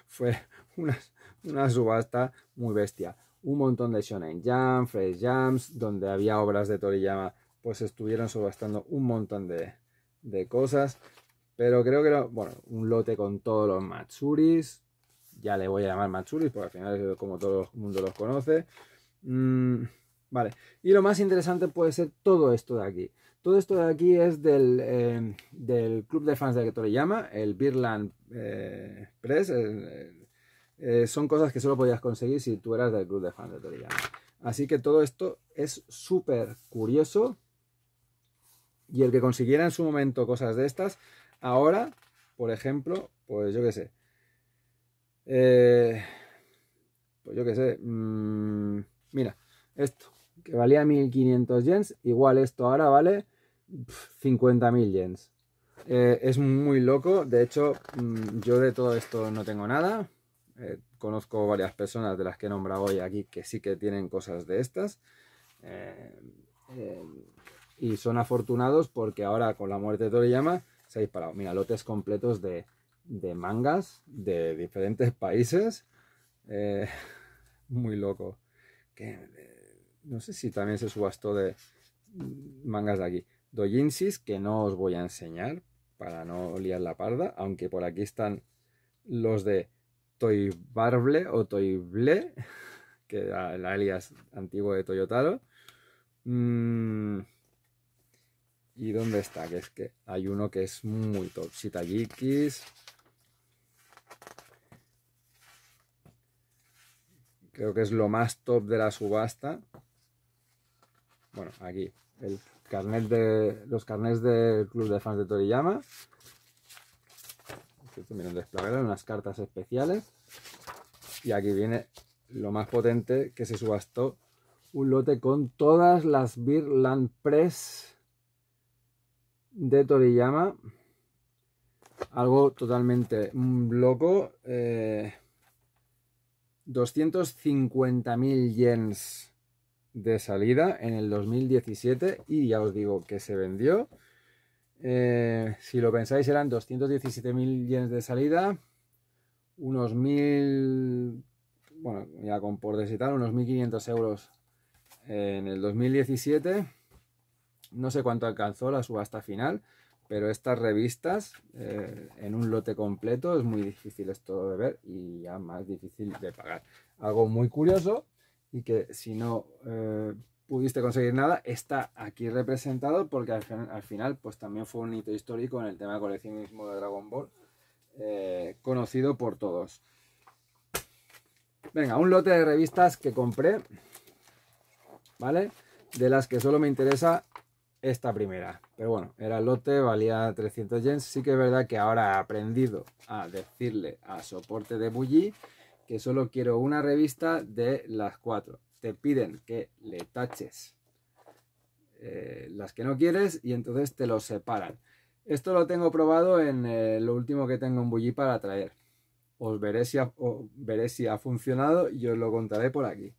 fue, una, subasta muy bestia. Un montón de Shonen Jam, Fresh Jams, donde había obras de Toriyama, pues estuvieron subastando un montón de, cosas. Pero creo que era, bueno, un lote con todos los Matsuris. Ya le voy a llamar Matsuris, porque al final es como todo el mundo los conoce. Mm, vale. Y lo más interesante puede ser todo esto de aquí. Todo esto de aquí es del, em, club de fans de Toriyama, el Birland eh, Press. Eh, eh, son cosas que solo podías conseguir si tú eras del club de fans de Toriyama. Así que todo esto es súper curioso. Y el que consiguiera en su momento cosas de estas, ahora, por ejemplo, pues yo qué sé. pues yo qué sé. Mm, mira, esto que valía 1500 yens, igual esto ahora vale 50.000 yens. Eh, es muy loco, de hecho mm, yo de todo esto no tengo nada. Eh, conozco varias personas de las que he nombrado hoy aquí que sí que tienen cosas de estas. Eh, y son afortunados porque ahora con la muerte de Toriyama se ha disparado. Mira, lotes completos de, mangas de diferentes <laughs> países. muy loco. no sé si también se subastó de mangas de aquí dojinsis que no os voy a enseñar para no liar la parda, aunque por aquí están los de Toybarble o Toyble <laughs> que era el alias antiguo de Toyotaro. Mm. ¿Y dónde está? Que es que hay uno que es muy top. Shitajikis. Creo que es lo más top de la subasta. Bueno, aquí. El carnet de, los carnets del club de fans de Toriyama. también unas cartas especiales. Y aquí viene lo más potente que se subastó. Un lote con todas las Birland Press de Toriyama. Algo totalmente loco. Eh, 250.000 yens de salida en el 2017 y ya os digo que se vendió. Eh, si lo pensáis eran 217.000 yenes de salida, unos 1.000, bueno, ya con por tal, unos 1.500 euros en el 2017. No sé cuánto alcanzó la subasta final, pero estas revistas eh, en un lote completo es muy difícil esto de ver y ya más difícil de pagar. Algo muy curioso y que si no eh, pudiste conseguir nada, está aquí representado porque al, final pues también fue un hito histórico en el tema de coleccionismo de Dragon Ball, eh, conocido por todos. Venga, un lote de revistas que compré, ¿vale? De las que solo me interesa esta primera. Pero bueno, era el lote, valía 300 yens. Sí que es verdad que ahora he aprendido a decirle a soporte de Bulli que solo quiero una revista de las cuatro. Te piden que le taches eh, las que no quieres y entonces te los separan. Esto lo tengo probado en eh, lo último que tengo en bulli para traer. Os si, os veré si ha funcionado y os lo contaré por aquí.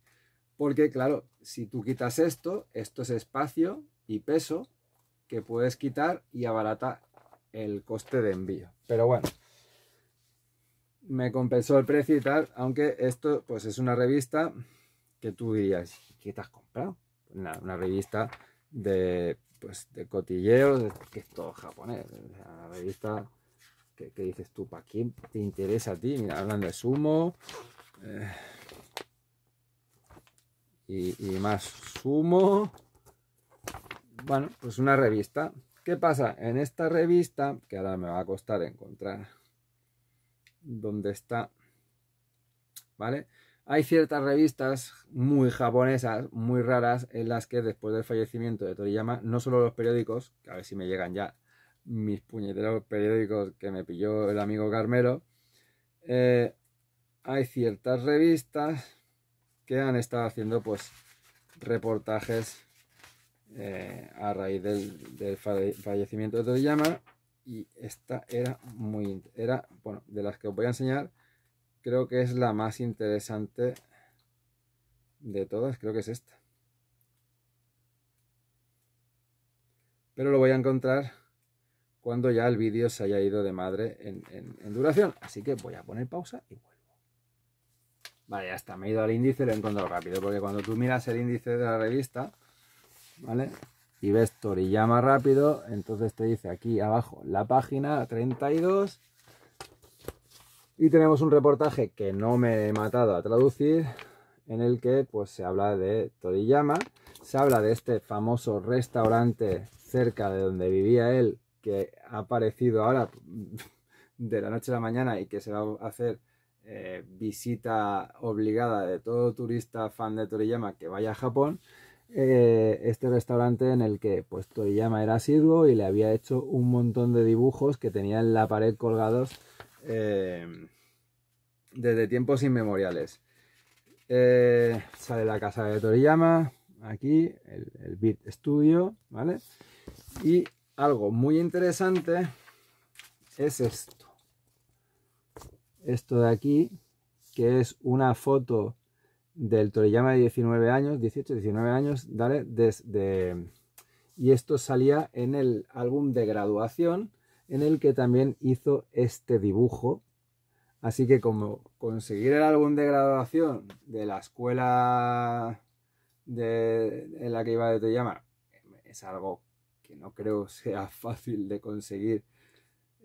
Porque claro, si tú quitas esto, esto es espacio y peso que puedes quitar y abarata el coste de envío. Pero bueno, me compensó el precio y tal, aunque esto pues es una revista que tú dirías, ¿qué te has comprado? Una, revista de, pues, de cotilleo, que es todo japonés, una revista que, dices tú, ¿para quién te interesa a ti? Mira, hablan de sumo eh, y más sumo. Bueno, pues una revista. ¿Qué pasa? En esta revista, que ahora me va a costar encontrar donde está. ¿Vale? Hay ciertas revistas muy japonesas, muy raras, en las que después del fallecimiento de Toriyama, no solo los periódicos, que a ver si me llegan ya mis puñeteros periódicos que me pilló el amigo Carmelo, eh, hay ciertas revistas que han estado haciendo pues reportajes eh, a raíz del, fallecimiento de Toriyama y esta era muy era bueno de las que os voy a enseñar creo que es la más interesante de todas creo que es esta pero lo voy a encontrar cuando ya el vídeo se haya ido de madre en, duración así que voy a poner pausa y vuelvo vale ya está me he ido al índice lo he encontrado rápido porque cuando tú miras el índice de la revista vale y ves Toriyama rápido, entonces te dice aquí abajo la página 32. Y tenemos un reportaje que no me he matado a traducir, en el que pues se habla de Toriyama, se habla de este famoso restaurante cerca de donde vivía él, que ha aparecido ahora <laughs> de la noche a la mañana y que se va a hacer eh, visita obligada de todo turista fan de Toriyama que vaya a Japón. Eh, este restaurante en el que pues, Toriyama era asiduo y le había hecho un montón de dibujos que tenía en la pared colgados eh, desde tiempos inmemoriales. Eh, sale la casa de Toriyama, aquí, el, el Beat Studio, ¿vale? Y algo muy interesante es esto. Esto de aquí, que es una foto del Toriyama de 19 años, 18, 19 años, dale, Desde, y esto salía en el álbum de graduación, en el que también hizo este dibujo. Así que como conseguir el álbum de graduación de la escuela de, en la que iba de Toriyama es algo que no creo <laughs> sea fácil de conseguir.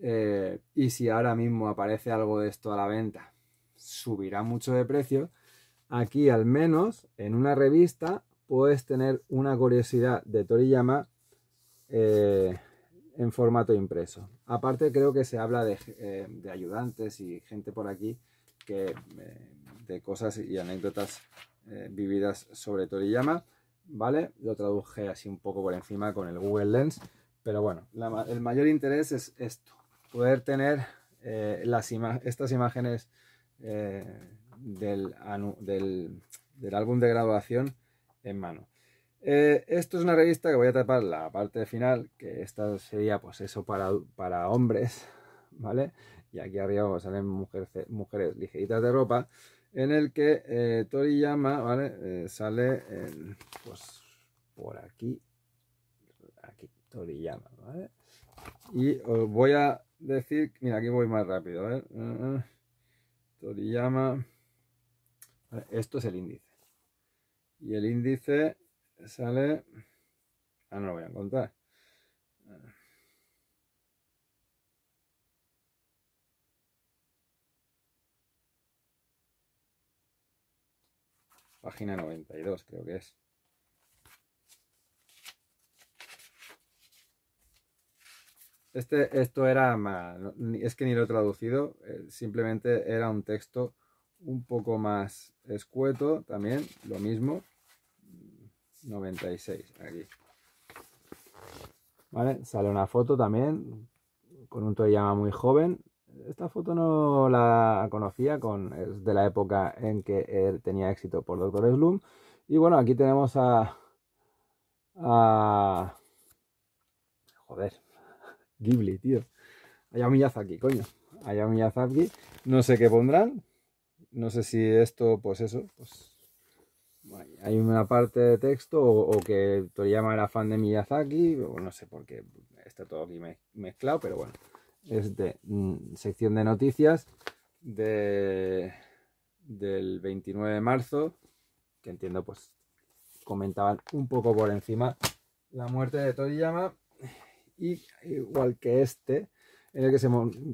Eh, y si ahora mismo aparece algo de esto a la venta, subirá mucho de precio aquí al menos en una revista puedes tener una curiosidad de Toriyama eh, en formato impreso. Aparte creo que se habla de, eh, ayudantes y gente por aquí que, eh, de cosas y anécdotas vividas sobre Toriyama, ¿vale? Lo traduje así un poco por encima con el Google Lens, pero bueno, el mayor interés es esto, poder tener las estas imágenes del, álbum de graduación en mano. Eh, esto es una revista que voy a tapar la parte final, que esta sería pues eso para, para hombres, <laughs> ¿vale? Y aquí arriba pues, salen mujeres mujeres ligeritas de ropa, en el que eh, Toriyama, ¿vale? Eh, sale pues por aquí, aquí, Toriyama, ¿vale? Y os voy a decir, mira, aquí voy más rápido, ¿eh? Toriyama... Esto es el índice. Y el índice sale... Ah, no lo voy a contar Página 92 creo que es. Este, esto era, es que ni lo he traducido, eh, simplemente era un texto un poco más escueto también, lo mismo, 96 aquí. ¿Vale? Sale una foto también con un Toyama muy joven. Esta foto no la conocía, con, es de la época en que él tenía éxito por Doctor Sloom. Y bueno, aquí tenemos a... a joder, <laughs> Ghibli, tío. Hayao Miyazaki, coño. No sé qué pondrán, no sé si esto, pues eso, pues hay una parte de texto o, que Toriyama era fan de Miyazaki, no sé por qué está todo aquí mezclado, pero bueno, es de mm, sección de noticias de, del 29 de marzo, que entiendo pues comentaban un poco por encima la muerte de Toriyama, y igual que este, en el que se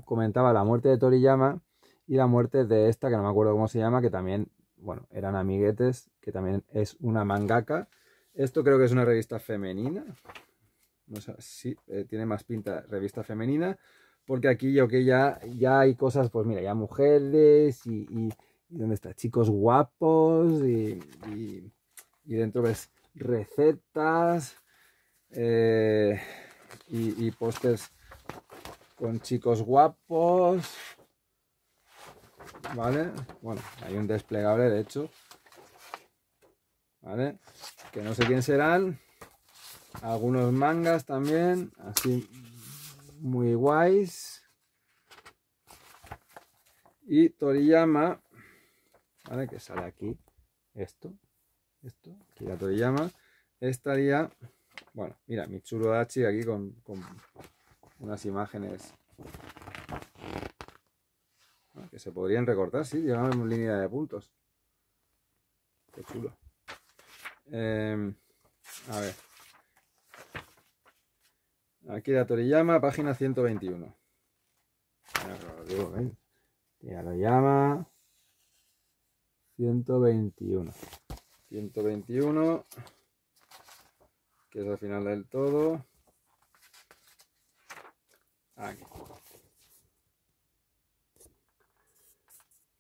comentaba la muerte de Toriyama, y la muerte de esta, que no me acuerdo cómo se llama, que también, bueno, eran amiguetes, que también es una mangaka. Esto creo que es una revista femenina. No sé, si eh, tiene más pinta revista femenina, porque aquí yo que ya, ya hay cosas, pues mira, ya mujeres y, ¿dónde está? Chicos guapos y, y, dentro ves recetas eh, y, y pósters con chicos guapos ¿vale? Bueno, hay un desplegable de hecho, ¿vale? Que no sé quién serán. Algunos mangas también, así muy guays. Y Toriyama, ¿vale? Que sale aquí, esto, esto, aquí la Toriyama. Estaría, bueno, mira, Mitsuru Dachi aquí con, con unas imágenes se podrían recortar, si llevamos línea de puntos. Qué chulo. Em, a ver. Aquí la Toriyama, página 121. Ya lo llama 121. 121, que es al final del todo. Aquí.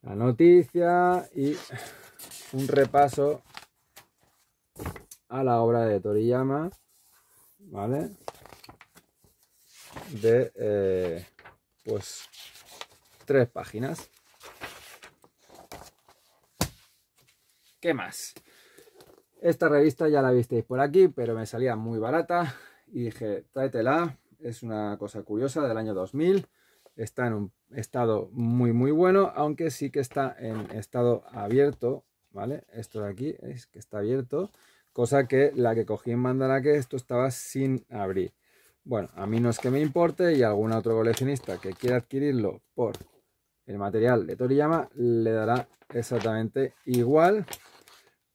la noticia y un repaso a la obra de Toriyama, ¿vale? De, eh, pues, tres páginas. ¿Qué más? Esta revista ya la visteis por aquí, pero me salía muy barata y dije, tráetela. Es una cosa curiosa del año 2000 está en un estado muy muy bueno, aunque sí que está en estado abierto, ¿vale? Esto de aquí es que está abierto, cosa que la que cogí en que esto estaba sin abrir. Bueno, a mí no es que me importe y algún otro coleccionista que quiera adquirirlo por el material de Toriyama le dará exactamente igual,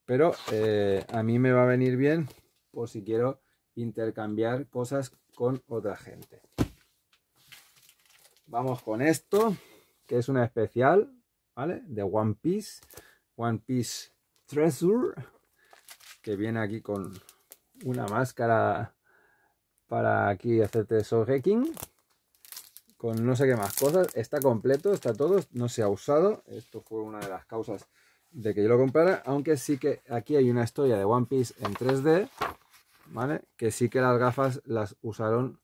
pero eh, a mí me va a venir bien por si quiero intercambiar cosas con otra gente. Vamos con esto, que es una especial, ¿vale? De One Piece, One Piece Treasure, que viene aquí con una máscara para aquí hacerte hacking, con no sé qué más cosas. Está completo, está todo, no se ha usado. Esto fue una de las causas de que yo lo comprara, aunque sí que aquí hay una historia de One Piece en 3D, ¿vale? Que sí que las gafas las usaron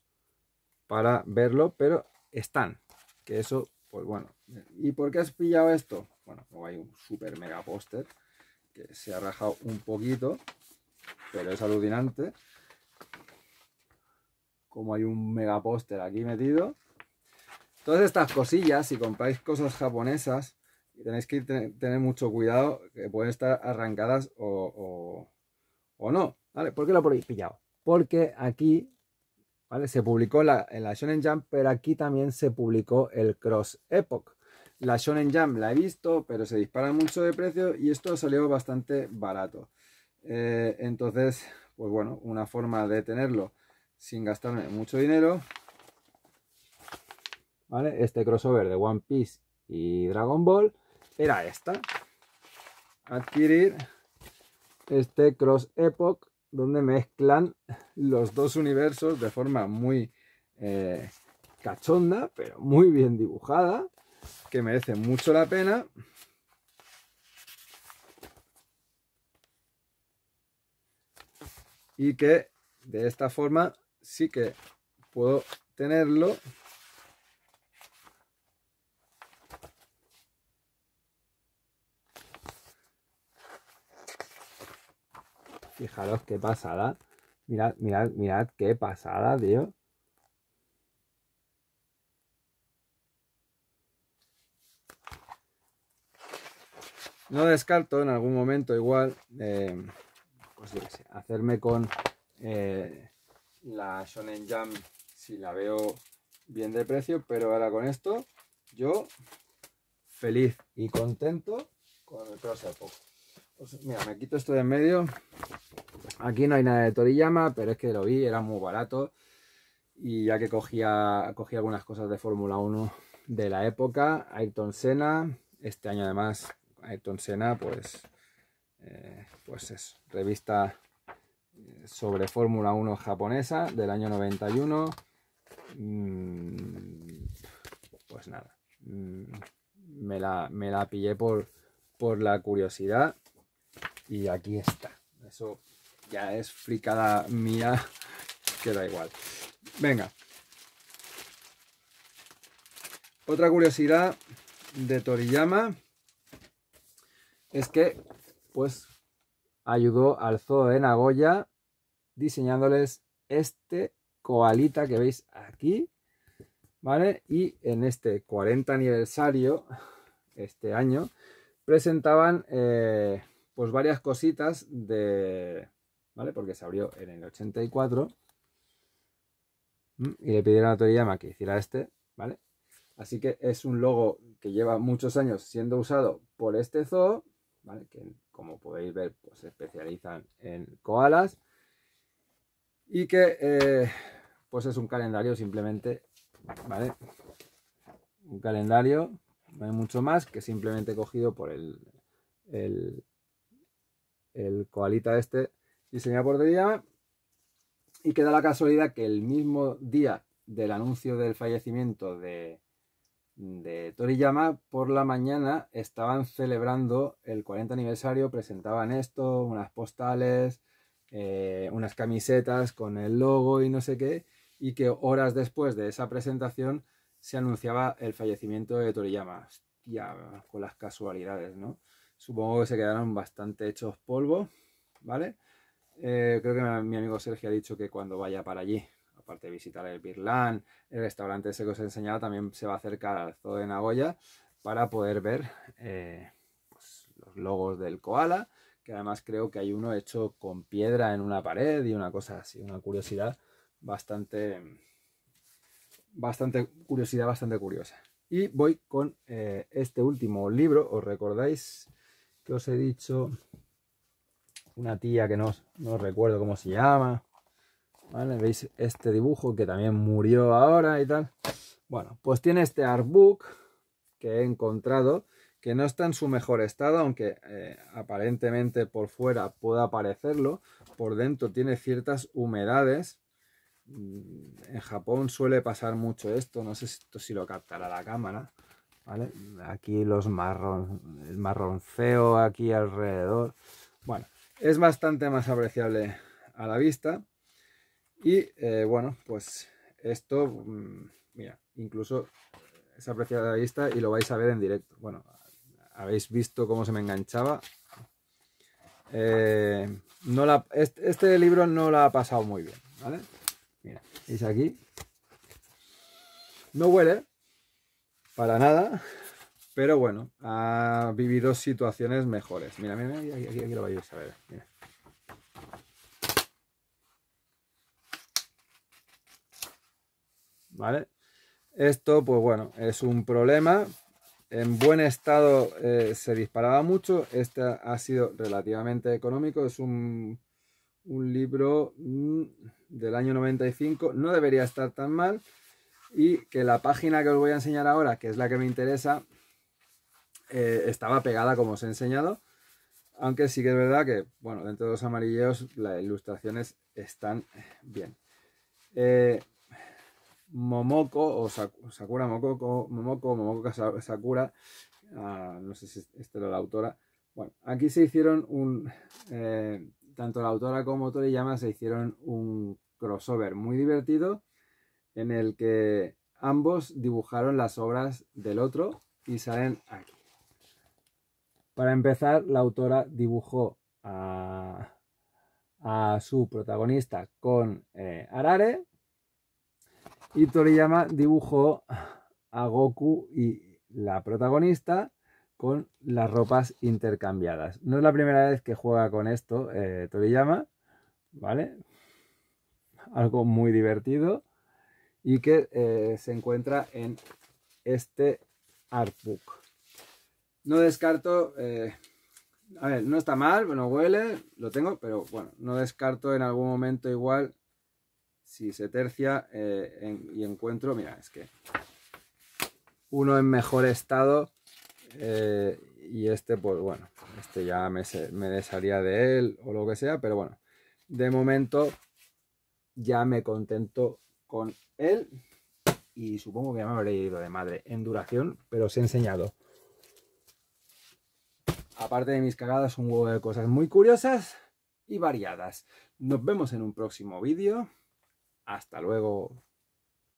para verlo, pero están. Que eso, pues bueno. ¿Y por qué has pillado esto? Bueno, como hay un super mega póster que se ha rajado un poquito, pero es alucinante. Como hay un mega póster aquí metido. Todas estas cosillas, si compráis cosas japonesas, tenéis que tener mucho cuidado que pueden estar arrancadas o, no. ¿Vale? ¿Por qué lo habéis pillado? Porque aquí se publicó la, en la Shonen Jump, pero aquí también se publicó el Cross Epoch. La Shonen Jump la he visto, pero se dispara mucho de precio y esto salió bastante barato. Eh, entonces, pues bueno, una forma de tenerlo sin gastarme mucho dinero. ¿Vale? Este crossover de One Piece y Dragon Ball era esta. Adquirir este Cross Epoch donde mezclan los dos universos de forma muy eh, cachonda, pero muy bien dibujada, que merece mucho la pena. Y que de esta forma sí que puedo tenerlo Fijaros qué pasada. Mirad, mirad, mirad qué pasada, tío. No descarto en algún momento igual, eh, pues hacerme con eh, la Shonen Jam si la veo bien de precio, pero ahora con esto yo feliz y contento con el próximo Poco mira, me quito esto de en medio. Aquí no hay nada de Toriyama, pero es que lo vi, era muy barato. Y ya que cogía, cogí algunas cosas de Fórmula 1 de la época, Ayrton Senna, este año además, Ayrton Senna, pues, eh, pues es revista eh, sobre Fórmula 1 japonesa del año 91. Mm, pues nada, mm, me la, pillé por, por la curiosidad y aquí está. Eso ya es fricada mía, <laughs> que da igual. Venga. Otra curiosidad de Toriyama es que, pues, ayudó al zoo de Nagoya diseñándoles este koalita que veis aquí, ¿vale? Y en este 40 aniversario, este año, presentaban eh, pues varias cositas de... ¿Vale? Porque se abrió en el 84 y le pidieron a Toriyama que hiciera este, ¿vale? Así que es un logo que lleva muchos años siendo usado por este zoo, ¿vale? Que como podéis ver, pues se especializan en koalas. Y que eh, pues es un calendario simplemente, ¿vale? Un calendario, no hay mucho más, que simplemente cogido por el el koalita este diseñado por Toriyama Y queda la casualidad que el mismo día del anuncio del fallecimiento de, Toriyama, por la mañana estaban celebrando el 40 aniversario, presentaban esto, unas postales, eh, unas camisetas con el logo y no sé qué, y que horas después de esa presentación se anunciaba el fallecimiento de Toriyama. Hostia, con las casualidades, ¿no? Supongo que se quedaron bastante hechos polvo, ¿vale? Eh, creo que mi amigo Sergio ha dicho que cuando vaya para allí, aparte de visitar el Birlán, el restaurante ese que os he enseñado, también se va a acercar al zoo de Nagoya para poder ver eh, pues, los logos del koala, que además creo que hay uno hecho con piedra en una pared y una cosa así, una curiosidad bastante, bastante curiosidad bastante curiosa. Y voy con eh, este último libro, os recordáis que os he dicho. Una tía que no, recuerdo cómo se llama. ¿Vale? ¿Veis este dibujo que también murió ahora y tal? Bueno, pues tiene este artbook que he encontrado que no está en su mejor estado, aunque eh, aparentemente por fuera pueda parecerlo, por dentro tiene ciertas humedades. Mm, en Japón suele pasar mucho esto, no sé si, esto, si lo captará la cámara, ¿vale? Aquí los marrón, el marronceo aquí alrededor. Bueno, es bastante más apreciable a la vista. Y eh, bueno, pues esto, mm, mira, incluso es apreciable a la vista y lo vais a ver en directo. Bueno, habéis visto cómo se me enganchaba. Eh, no este, este, libro no la ha pasado muy bien, ¿vale? Mira, es aquí. No huele, para nada. Pero bueno, ha vivido situaciones mejores. Mira, mira, mira, aquí, lo vais a ver. ¿Vale? Esto, pues bueno, es un problema. En buen estado eh, se disparaba mucho. Este ha sido relativamente económico. Es un, un libro mm, del año 95. No debería estar tan mal y que la página que os voy a enseñar ahora, que es la que me interesa, eh, estaba pegada como os he enseñado, aunque sí que es verdad que, bueno, dentro de los amarilleos las ilustraciones están bien. Eh, Momoko o Sakura Momoko, Momoko, Momoko Sakura, ah, no sé si este era la autora. Bueno, aquí se hicieron un, eh, tanto la autora como Toriyama se hicieron un crossover muy divertido en el que ambos dibujaron las obras del otro y salen aquí. Para empezar, la autora dibujó a, su protagonista con eh, Arare y Toriyama dibujó a Goku y la protagonista con las ropas intercambiadas. No es la primera vez que juega con esto eh, Toriyama, ¿vale? Algo muy divertido y que eh, se encuentra en este artbook. No descarto, eh, a ver, no está mal, no huele, lo tengo, pero bueno, no descarto en algún momento igual si se tercia eh, y encuentro, mira, es que uno en mejor estado y este, pues bueno, este ya me, me desharía de él o lo que sea, pero bueno, de momento ya me contento con él y supongo que me habré ido de madre en duración, pero os he enseñado. Aparte de mis cagadas, un huevo de cosas muy curiosas y variadas. Nos vemos en un próximo vídeo. Hasta luego.